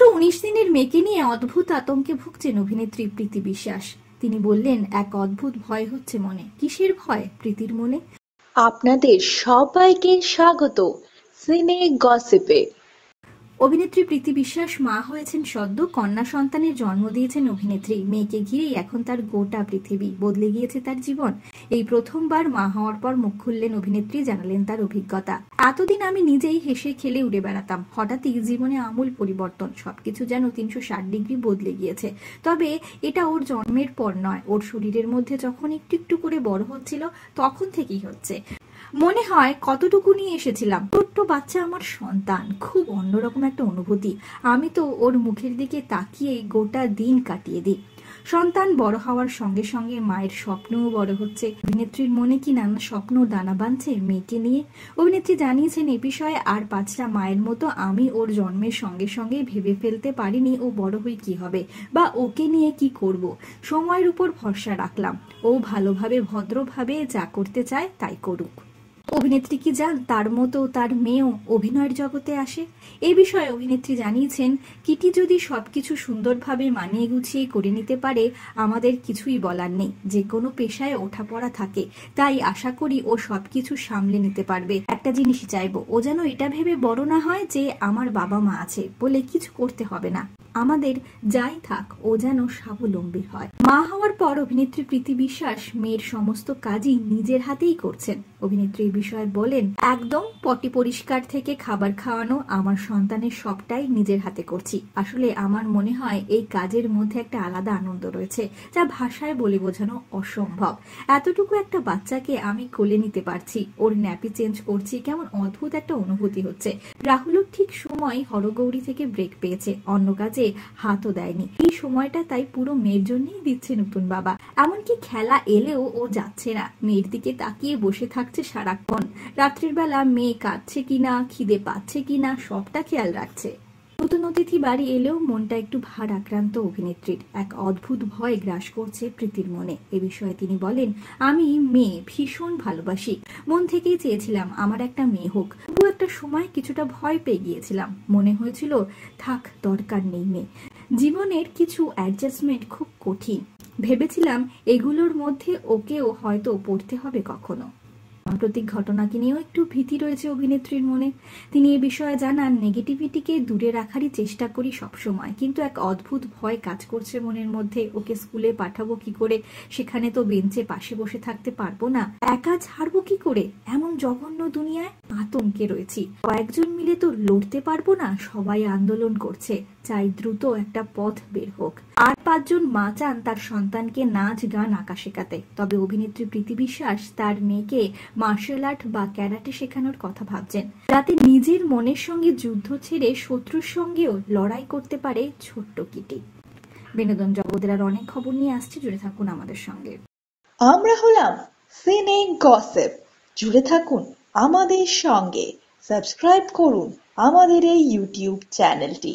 মাত্র উনিশ দিনের মেয়েকে নিয়ে অদ্ভুত আতঙ্কে ভুগছেন অভিনেত্রী প্রীতি বিশ্বাস তিনি বললেন এক অদ্ভুত ভয় হচ্ছে মনে কিসের ভয় প্রীতির মনে আপনাদের সবাইকে স্বাগত সিনে গসিপে অভিনেত্রী প্রীতি বিশ্বাস মা হয়েছেন সদ্য কন্যা সন্তানের জন্ম দিয়েছেন অভিনেত্রী মেয়েকে ঘিরেই এখন তার গোটা পৃথিবী বদলে গিয়েছে তার জীবন এই প্রথমবার মা হওয়ার পর মুখ খুললেন অভিনেত্রী জানালেন তার অভিজ্ঞতা এতদিন আমি নিজেই হেসে খেলে উড়ে বেড়াতাম হঠাৎই জীবনে আমূল পরিবর্তন সবকিছু যেন তিনশো ষাট ডিগ্রি বদলে গিয়েছে তবে এটা ওর জন্মের পর নয় ওর শরীরের মধ্যে যখন একটু একটু করে বড় হচ্ছিল তখন থেকেই হচ্ছে মনে হয় কতটুকু নিয়ে এসেছিলাম ছোট্ট বাচ্চা আমার সন্তান খুব অন্যরকম একটা অনুভূতি আমি তো ওর মুখের দিকে তাকিয়ে গোটা দিন কাটিয়ে দিই সন্তান বড় হওয়ার সঙ্গে সঙ্গে মায়ের স্বপ্নও বড় হচ্ছে অভিনেত্রীর মনে কি নানা স্বপ্ন দানা বাঁধছে মেয়েকে নিয়ে অভিনেত্রী জানিয়েছেন এ বিষয়ে আর পাঁচটা মায়ের মতো আমি ওর জন্মের সঙ্গে সঙ্গে ভেবে ফেলতে পারিনি ও বড় হয়ে কি হবে বা ওকে নিয়ে কি করব সময়ের উপর ভরসা রাখলাম ও ভালোভাবে ভদ্রভাবে যা করতে চায় তাই করুক অভিনেত্রী কি যান তার মতো তার মেয়েও অভিনয়ের জগতে আসে এ বিষয়ে অভিনেত্রী জানিয়েছেন কিটি যদি সব কিছু সুন্দরভাবে মানিয়ে গুছিয়ে করে নিতে পারে আমাদের কিছুই বলার নেই যে কোনো পেশায় ওঠা পড়া থাকে তাই আশা করি ও সব কিছু সামলে নিতে পারবে একটা জিনিস চাইব ও যেন এটা ভেবে বড় না হয় যে আমার বাবা মা আছে বলে কিছু করতে হবে না আমাদের যাই থাক ও যেন স্বাবলম্বী হয় মা হওয়ার পর অভিনেত্রী প্রীতি বিশ্বাস মেয়ের সমস্ত কাজই নিজের হাতেই করছেন অভিনেত্রী বিষয়ে বলেন একদম পটি পরিষ্কার থেকে খাবার খাওয়ানো আমার সন্তানের সবটাই নিজের হাতে করছি আসলে আমার মনে হয় এই কাজের মধ্যে একটা আলাদা আনন্দ রয়েছে যা ভাষায় বলে বোঝানো অসম্ভব এতটুকু একটা বাচ্চাকে আমি কোলে নিতে পারছি ওর ন্যাপি চেঞ্জ করছি কেমন অদ্ভুত একটা অনুভূতি হচ্ছে রাহুলও ঠিক সময় হরগৌরী থেকে ব্রেক পেয়েছে অন্য কাজে হাতও দেয়নি এই সময়টা তাই পুরো মেয়ের জন্যই দিচ্ছে নতুন বাবা এমনকি খেলা এলেও ও যাচ্ছে না মেয়ের দিকে তাকিয়ে বসে থাকছে সারাক্ষণ রাত্রির বেলা মেয়ে কাঁদছে কিনা খিদে পাচ্ছে কিনা সবটা খেয়াল রাখছে নতুন অতিথি বাড়ি এলেও মনটা একটু ভার আক্রান্ত অভিনেত্রীর এক অদ্ভুত ভয় গ্রাস করছে প্রীতির মনে এ বিষয়ে তিনি বলেন আমি মেয়ে ভীষণ ভালোবাসি মন থেকেই চেয়েছিলাম আমার একটা মেয়ে হোক দু একটা সময় কিছুটা ভয় পেয়ে গিয়েছিলাম মনে হয়েছিল থাক দরকার নেই মেয়ে জীবনের কিছু অ্যাডজাস্টমেন্ট খুব কঠিন ভেবেছিলাম এগুলোর মধ্যে ওকেও হয়তো পড়তে হবে কখনো সাম্প্রতিক ঘটনাকে নিয়েও একটু ভীতি রয়েছে অভিনেত্রীর মনে তিনি এ বিষয়ে জানান নেগেটিভিটিকে দূরে রাখারই চেষ্টা করি সবসময় কিন্তু এক অদ্ভুত ভয় কাজ করছে মনের মধ্যে ওকে স্কুলে পাঠাবো কি করে সেখানে তো বেঞ্চে পাশে বসে থাকতে পারবো না একা ছাড়বো কি করে এমন জঘন্য দুনিয়ায় আতঙ্কে রয়েছি কয়েকজন মিলে তো লড়তে পারবো না সবাই আন্দোলন করছে চাই দ্রুত একটা পথ বের হোক আর পাঁচজন মা চান তার সন্তানকে নাচ গান আঁকা শেখাতে তবে অভিনেত্রী প্রীতি বিশ্বাস তার মেয়েকে মার্শাল আর্ট বা ক্যারাটে শেখানোর কথা ভাবছেন যাতে নিজের মনের সঙ্গে যুদ্ধ ছেড়ে শত্রুর সঙ্গেও লড়াই করতে পারে ছোট্ট কিটি বিনোদন জগতের আর অনেক খবর নিয়ে আসছে জুড়ে থাকুন আমাদের সঙ্গে আমরা হলাম সিনে গসেপ জুড়ে থাকুন আমাদের সঙ্গে সাবস্ক্রাইব করুন আমাদের এই ইউটিউব চ্যানেলটি